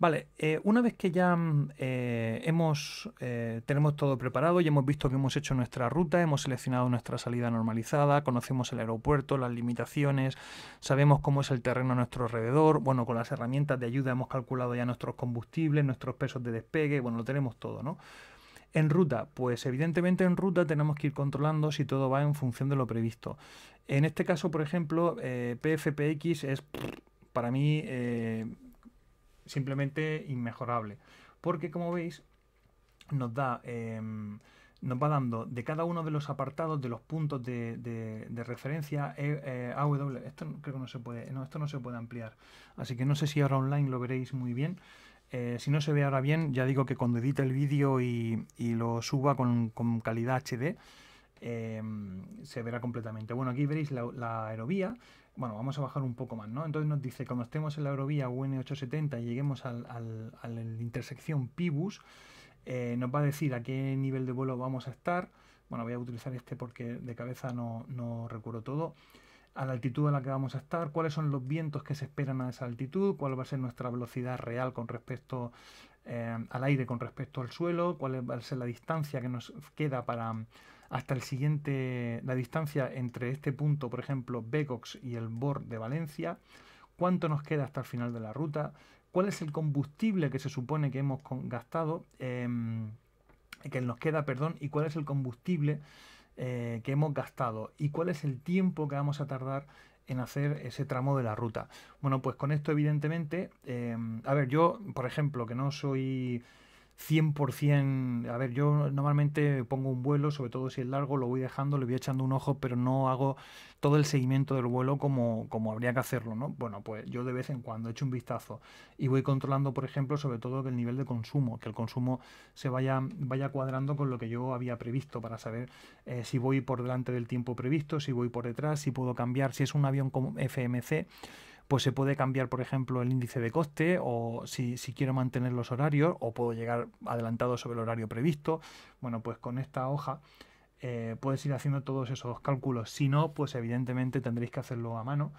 Vale, eh, una vez que ya mm, eh, hemos, eh, tenemos todo preparado ya hemos visto que hemos hecho nuestra ruta, hemos seleccionado nuestra salida normalizada, conocemos el aeropuerto, las limitaciones, sabemos cómo es el terreno a nuestro alrededor, bueno, con las herramientas de ayuda hemos calculado ya nuestros combustibles, nuestros pesos de despegue, bueno, lo tenemos todo, ¿no? En ruta, pues evidentemente en ruta tenemos que ir controlando si todo va en función de lo previsto. En este caso, por ejemplo, PFPX es para mí simplemente inmejorable. Porque como veis, nos da... Em, nos va dando de cada uno de los apartados de los puntos de, referencia e, e, AW. Esto creo que no se puede, no, esto no se puede ampliar. Así que no sé si ahora online lo veréis muy bien. Eh, si no se ve ahora bien, ya digo que cuando edite el vídeo y, lo suba con, calidad HD, em, se verá completamente. Bueno, aquí veréis la, la aerovía, bueno, vamos a bajar un poco más, ¿no? Entonces nos dice, cuando estemos en la aerovía UN870 y lleguemos a la intersección Pibus, eh, nos va a decir a qué nivel de vuelo vamos a estar. Bueno, voy a utilizar este porque de cabeza no, no recuerdo todo. A la altitud a la que vamos a estar, cuáles son los vientos que se esperan a esa altitud, cuál va a ser nuestra velocidad real con respecto eh, al aire, con respecto al suelo, cuál va a ser la distancia que nos queda para hasta el siguiente, la distancia entre este punto, por ejemplo, Becox y el Bor de Valencia, cuánto nos queda hasta el final de la ruta, cuál es el combustible que se supone que hemos gastado, em, que nos queda, perdón, y cuál es el combustible eh, que hemos gastado y cuál es el tiempo que vamos a tardar en hacer ese tramo de la ruta. Bueno, pues con esto evidentemente, em, a ver, yo, por ejemplo, que no soy 100%, a ver, yo normalmente pongo un vuelo, sobre todo si es largo, lo voy dejando, le voy echando un ojo, pero no hago todo el seguimiento del vuelo como, como habría que hacerlo, ¿no? Bueno, pues yo de vez en cuando echo un vistazo y voy controlando, por ejemplo, sobre todo el nivel de consumo, que el consumo se vaya, vaya cuadrando con lo que yo había previsto para saber eh, si voy por delante del tiempo previsto, si voy por detrás, si puedo cambiar, si es un avión como FMC pues se puede cambiar, por ejemplo, el índice de coste o si, quiero mantener los horarios o puedo llegar adelantado sobre el horario previsto. Bueno, pues con esta hoja eh, puedes ir haciendo todos esos cálculos. Si no, pues evidentemente tendréis que hacerlo a mano.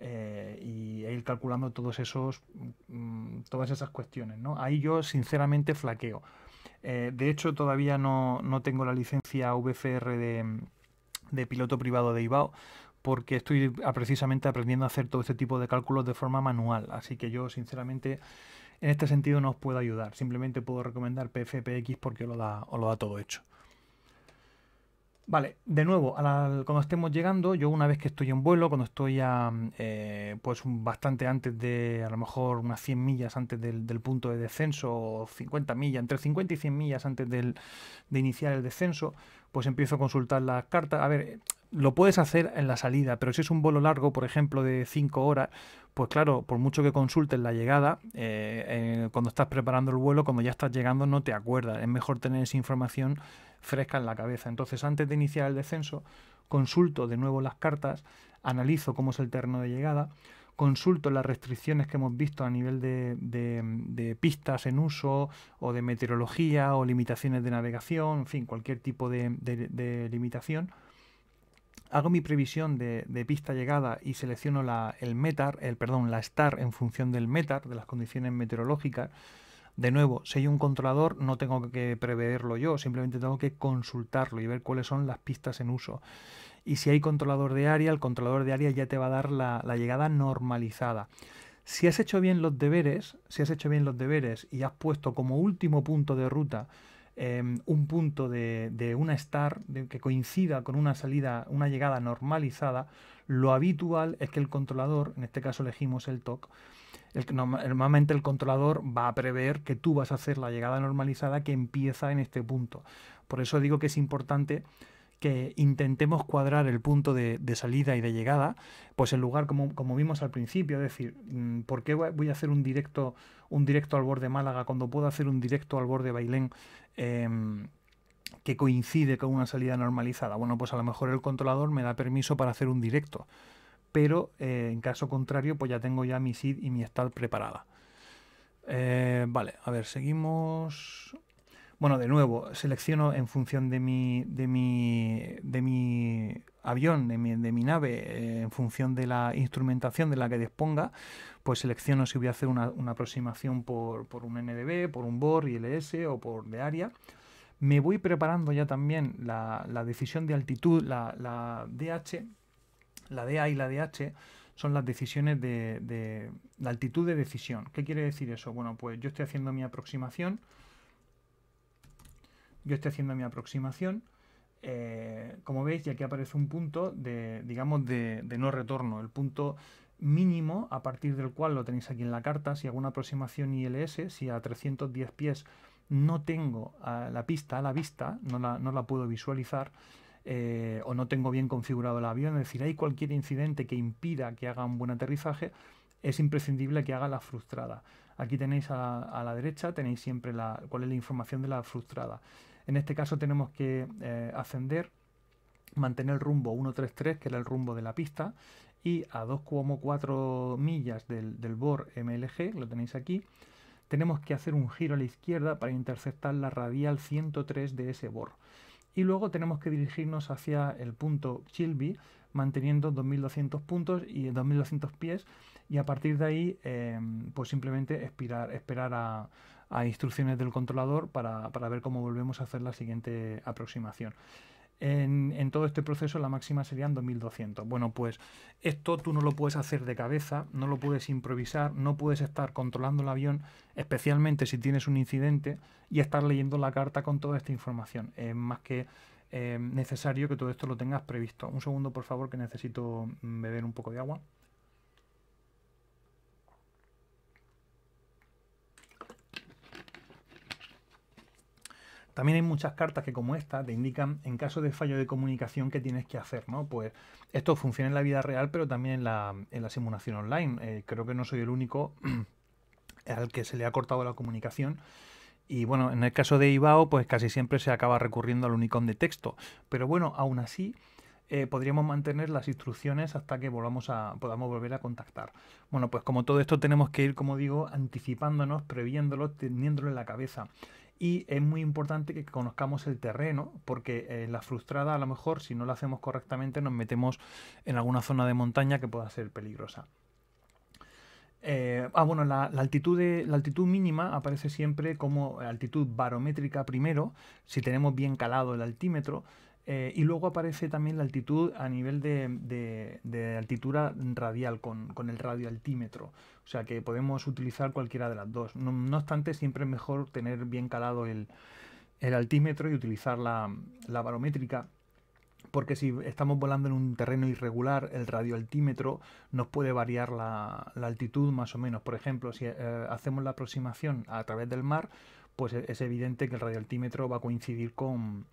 Eh, y e ir calculando todos esos mm, todas esas cuestiones ¿no? ahí yo sinceramente flaqueo eh, de hecho todavía no, tengo la licencia VFR de, mm, de piloto privado de IBAO porque estoy ah, precisamente aprendiendo a hacer todo este tipo de cálculos de forma manual. Así que yo, sinceramente, en este sentido no os puedo ayudar. Simplemente puedo recomendar PFPX porque os lo da, todo hecho. Vale, de nuevo, cuando estemos llegando, yo una vez que estoy en vuelo, cuando estoy eh, pues bastante antes de, a lo mejor unas 100 millas antes del, punto de descenso, o 50 millas, entre 50 y 100 millas antes de iniciar el descenso, pues empiezo a consultar las cartas. A ver, lo puedes hacer en la salida, pero si es un vuelo largo, por ejemplo, de 5 horas, pues claro, por mucho que consultes la llegada, eh, cuando estás preparando el vuelo, cuando ya estás llegando, no te acuerdas. Es mejor tener esa información fresca en la cabeza. Entonces, antes de iniciar el descenso, consulto de nuevo las cartas, analizo cómo es el terreno de llegada, consulto las restricciones que hemos visto a nivel de, pistas en uso o de meteorología o limitaciones de navegación, en fin, cualquier tipo de limitación hago mi previsión de, pista llegada y selecciono la, el metar, el, perdón, la star en función del metar, de las condiciones meteorológicas, de nuevo, si hay un controlador no tengo que preverlo yo, simplemente tengo que consultarlo y ver cuáles son las pistas en uso. Y si hay controlador de área, el controlador de área ya te va a dar la, la llegada normalizada. Si has hecho bien los deberes, si has hecho bien los deberes y has puesto como último punto de ruta Em, un punto de, una star que coincida con una salida, una llegada normalizada, lo habitual es que el controlador, en este caso elegimos el TOC, normalmente el controlador va a prever que tú vas a hacer la llegada normalizada que empieza en este punto. Por eso digo que es importante que intentemos cuadrar el punto de, salida y de llegada, pues en lugar, como, como, vimos al principio, es decir, mm, ¿por qué voy a hacer un directo, un directo al borde Málaga cuando puedo hacer un directo al borde Bailén Em, que coincide con una salida normalizada. Bueno, pues a lo mejor el controlador me da permiso para hacer un directo, pero eh, en caso contrario, pues ya tengo ya mi SID y mi start preparada. Eh, vale, a ver, seguimos. Bueno, de nuevo, selecciono en función de mi, de mi, de mi avión, de mi, nave, eh, en función de la instrumentación de la que disponga, pues selecciono si voy a hacer una, aproximación por, un NDB, por un BOR, ILS o por de área. Me voy preparando ya también la, decisión de altitud, la, DH, la DA y la DH son las decisiones de, de la altitud de decisión. ¿Qué quiere decir eso? Bueno, pues yo estoy haciendo mi aproximación, yo estoy haciendo mi aproximación, eh, como veis, y aquí aparece un punto de, digamos, de, no retorno, el punto mínimo a partir del cual lo tenéis aquí en la carta, si hago una aproximación ILS, si a 310 pies no tengo ah, la pista a la vista, no la, puedo visualizar, eh, o no tengo bien configurado el avión, es decir, hay cualquier incidente que impida que haga un buen aterrizaje, es imprescindible que haga la frustrada. Aquí tenéis a, a la derecha, tenéis siempre la, cuál es la información de la frustrada. En este caso tenemos que eh, ascender, mantener el rumbo 133, que era el rumbo de la pista, y a 2,4 millas del, del BOR MLG, lo tenéis aquí, tenemos que hacer un giro a la izquierda para interceptar la radial 103 de ese BOR. Y luego tenemos que dirigirnos hacia el punto Chilby, manteniendo 2200 puntos y 2200 pies y a partir de ahí eh, pues simplemente esperar, esperar a, instrucciones del controlador para, para, ver cómo volvemos a hacer la siguiente aproximación. En, todo este proceso la máxima serían 2200. Bueno, pues esto tú no lo puedes hacer de cabeza, no lo puedes improvisar, no puedes estar controlando el avión, especialmente si tienes un incidente, y estar leyendo la carta con toda esta información. Es más que Em, necesario que todo esto lo tengas previsto. Un segundo, por favor, que necesito mm, beber un poco de agua. También hay muchas cartas que como esta te indican en caso de fallo de comunicación qué tienes que hacer, ¿no? Pues esto funciona en la vida real, pero también en la, en la simulación online. Eh, creo que no soy el único al que se le ha cortado la comunicación y bueno, en el caso de IBAO, pues casi siempre se acaba recurriendo al Unicom de texto. Pero bueno, aún así, eh, podríamos mantener las instrucciones hasta que volvamos a, podamos volver a contactar. Bueno, pues como todo esto tenemos que ir, como digo, anticipándonos, previéndolo, teniéndolo en la cabeza. Y es muy importante que conozcamos el terreno, porque en eh, la frustrada a lo mejor, si no lo hacemos correctamente, nos metemos en alguna zona de montaña que pueda ser peligrosa. Eh, ah, bueno, la, altitud mínima aparece siempre como altitud barométrica primero, si tenemos bien calado el altímetro, eh, y luego aparece también la altitud a nivel de, altitud radial con, el radioaltímetro. O sea que podemos utilizar cualquiera de las dos. No, obstante, siempre es mejor tener bien calado el, altímetro y utilizar la barométrica porque si estamos volando en un terreno irregular, el radioaltímetro nos puede variar la, altitud más o menos. Por ejemplo, si eh, hacemos la aproximación a través del mar, pues e-, es evidente que el radioaltímetro va a coincidir con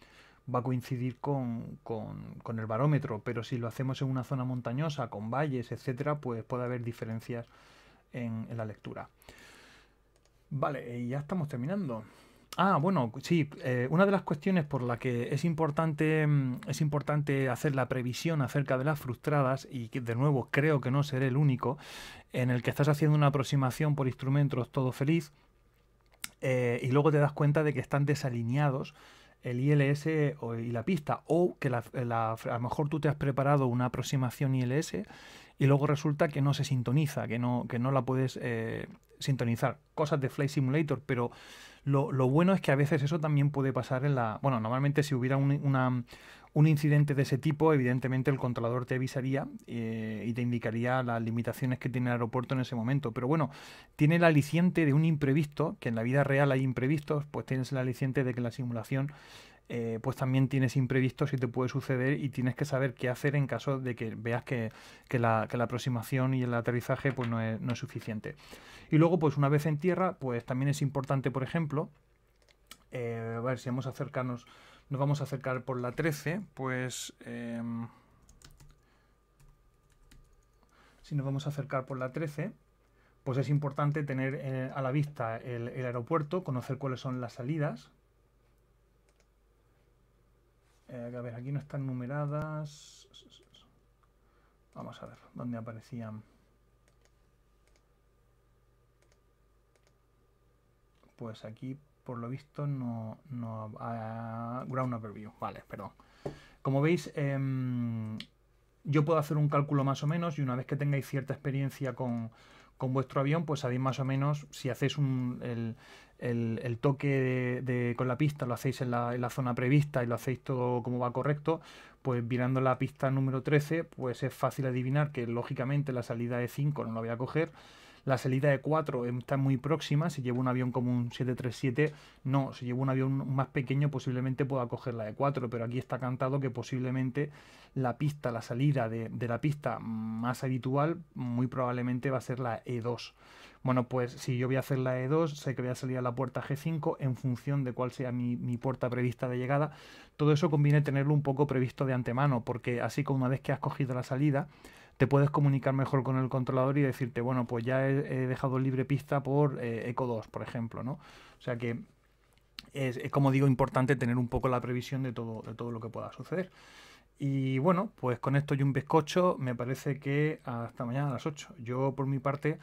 el barómetro, pero si lo hacemos en una zona montañosa, con valles, etcétera, pues puede haber diferencias en, en la lectura. Vale, y ya estamos terminando. Ah, bueno, sí, eh, una de las cuestiones por la que es importante, mm, es importante hacer la previsión acerca de las frustradas, y que de nuevo creo que no seré el único, en el que estás haciendo una aproximación por instrumentos todo feliz, eh, y luego te das cuenta de que están desalineados el ILS y la pista, o que a lo mejor tú te has preparado una aproximación ILS y luego resulta que no se sintoniza, que no, que no la puedes eh, sintonizar. Cosas de Flight Simulator, pero lo, bueno es que a veces eso también puede pasar en la... Bueno, normalmente si hubiera un, un incidente de ese tipo, evidentemente el controlador te avisaría eh, y te indicaría las limitaciones que tiene el aeropuerto en ese momento. Pero bueno, tiene el aliciente de un imprevisto, que en la vida real hay imprevistos, pues tienes el aliciente de que la simulación eh, pues también tienes imprevistos y te puede suceder y tienes que saber qué hacer en caso de que veas que, la, aproximación y el aterrizaje pues no es, suficiente. Y luego, pues una vez en tierra, pues también es importante, por ejemplo, eh, a ver si vamos a acercarnos, nos vamos a acercar por la 13, pues... Em, si nos vamos a acercar por la 13, pues es importante tener eh, a la vista el, el aeropuerto, conocer cuáles son las salidas, eh, a ver, aquí no están numeradas. Vamos a ver, ¿dónde aparecían? Pues aquí, por lo visto, no... no ground Overview, vale, perdón. Como veis, em, yo puedo hacer un cálculo más o menos y una vez que tengáis cierta experiencia con, con vuestro avión, pues sabéis más o menos si hacéis un, el, el, toque de, con la pista, lo hacéis en la, en la, zona prevista y lo hacéis todo como va correcto, pues mirando la pista número 13, pues es fácil adivinar que lógicamente la salida de 5 no la voy a coger la salida de 4 está muy próxima, si llevo un avión como un 737, no, si llevo un avión más pequeño posiblemente pueda coger la de 4, pero aquí está cantado que posiblemente la pista, la salida de, la pista más habitual muy probablemente va a ser la E2. Bueno, pues si yo voy a hacer la E2, sé que voy a salir a la puerta G5 en función de cuál sea mi, puerta prevista de llegada. Todo eso conviene tenerlo un poco previsto de antemano, porque así como una vez que has cogido la salida, te puedes comunicar mejor con el controlador y decirte, bueno, pues ya he, dejado libre pista por eh, Eco 2, por ejemplo, ¿no? O sea que es, como digo, importante tener un poco la previsión de todo, de todo lo que pueda suceder. Y bueno, pues con esto y un bizcocho, me parece que hasta mañana a las 8. Yo, por mi parte,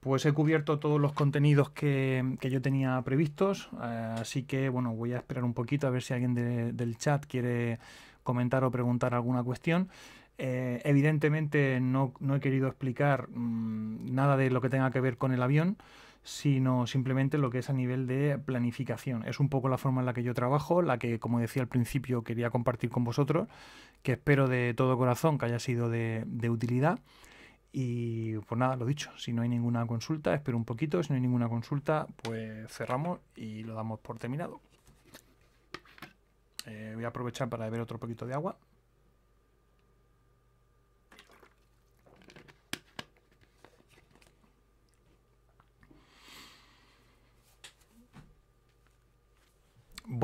pues he cubierto todos los contenidos que, yo tenía previstos. Eh, así que bueno, voy a esperar un poquito a ver si alguien del chat quiere comentar o preguntar alguna cuestión. Eh, evidentemente no, he querido explicar mm, nada de lo que tenga que ver con el avión, sino simplemente lo que es a nivel de planificación. Es un poco la forma en la que yo trabajo, la que, como decía al principio, quería compartir con vosotros, que espero de todo corazón que haya sido de, utilidad. Y pues nada, lo dicho, si no hay ninguna consulta, espero un poquito, si no hay ninguna consulta, pues cerramos y lo damos por terminado. Eh, voy a aprovechar para beber otro poquito de agua.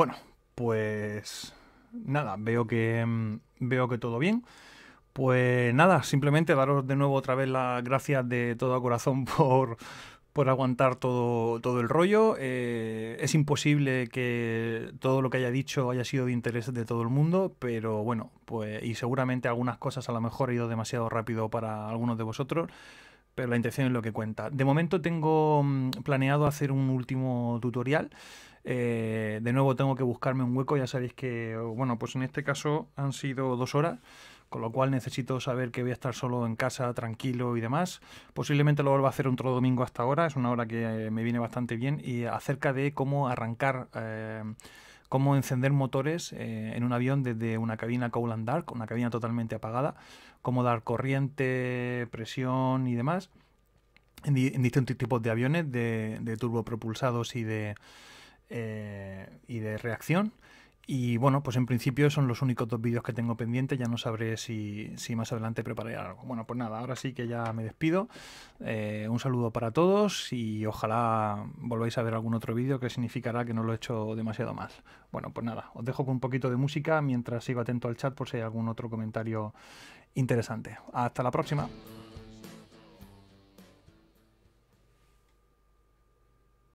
bueno, pues nada, veo que, mm, veo que todo bien. Pues nada, simplemente daros de nuevo otra vez las gracias de todo corazón por, por aguantar todo, todo el rollo. Eh, es imposible que todo lo que haya dicho haya sido de interés de todo el mundo, pero bueno, pues y seguramente algunas cosas a lo mejor he ido demasiado rápido para algunos de vosotros, pero la intención es lo que cuenta. De momento tengo mm, planeado hacer un último tutorial. Eh, de nuevo tengo que buscarme un hueco, ya sabéis que, bueno, pues en este caso han sido dos horas, con lo cual necesito saber que voy a estar solo en casa, tranquilo y demás. Posiblemente lo vuelva a hacer otro domingo hasta ahora, es una hora que eh, me viene bastante bien, y acerca de cómo arrancar... Eh, cómo encender motores en un avión desde una cabina cold and dark, una cabina totalmente apagada, cómo dar corriente, presión y demás en, distintos tipos de aviones, de, de turbopropulsados y de, eh, y de reacción. Y bueno, pues en principio son los únicos dos vídeos que tengo pendientes, ya no sabré si, más adelante prepararé algo. Bueno, pues nada, ahora sí que ya me despido. Eh, un saludo para todos y ojalá volváis a ver algún otro vídeo que significará que no lo he hecho demasiado mal Bueno, pues nada, os dejo con un poquito de música mientras sigo atento al chat por si hay algún otro comentario interesante. Hasta la próxima.